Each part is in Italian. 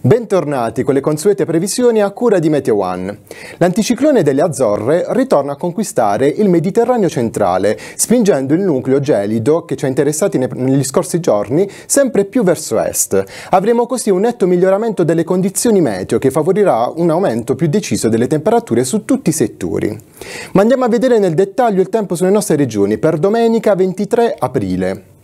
Bentornati con le consuete previsioni a cura di Meteo One. L'anticiclone delle Azzorre ritorna a conquistare il Mediterraneo centrale, spingendo il nucleo gelido che ci ha interessati negli scorsi giorni sempre più verso est. Avremo così un netto miglioramento delle condizioni meteo che favorirà un aumento più deciso delle temperature su tutti i settori. Ma andiamo a vedere nel dettaglio il tempo sulle nostre regioni per domenica 23 aprile.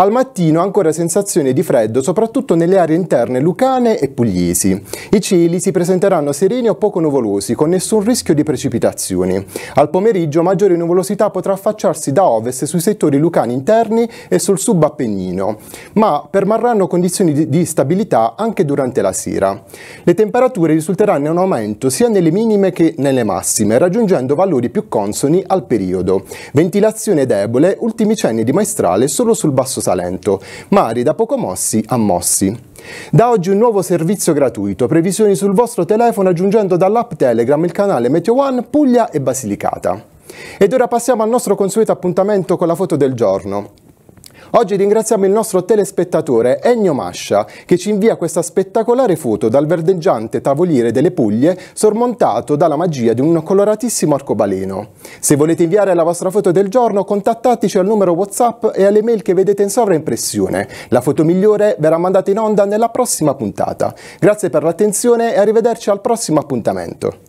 Al mattino ancora sensazione di freddo, soprattutto nelle aree interne lucane e pugliesi. I cieli si presenteranno sereni o poco nuvolosi, con nessun rischio di precipitazioni. Al pomeriggio maggiore nuvolosità potrà affacciarsi da ovest sui settori lucani interni e sul subappennino, ma permarranno condizioni di stabilità anche durante la sera. Le temperature risulteranno in un aumento sia nelle minime che nelle massime, raggiungendo valori più consoni al periodo. Ventilazione debole, ultimi cenni di maestrale solo sul basso Salento. Mari da poco mossi a mossi. Da oggi un nuovo servizio gratuito, previsioni sul vostro telefono aggiungendo dall'app Telegram il canale Meteo One Puglia e Basilicata. Ed ora passiamo al nostro consueto appuntamento con la foto del giorno. Oggi ringraziamo il nostro telespettatore Ennio Mascia che ci invia questa spettacolare foto dal verdeggiante tavoliere delle Puglie sormontato dalla magia di un coloratissimo arcobaleno. Se volete inviare la vostra foto del giorno contattateci al numero Whatsapp e alle mail che vedete in sovraimpressione. La foto migliore verrà mandata in onda nella prossima puntata. Grazie per l'attenzione e arrivederci al prossimo appuntamento.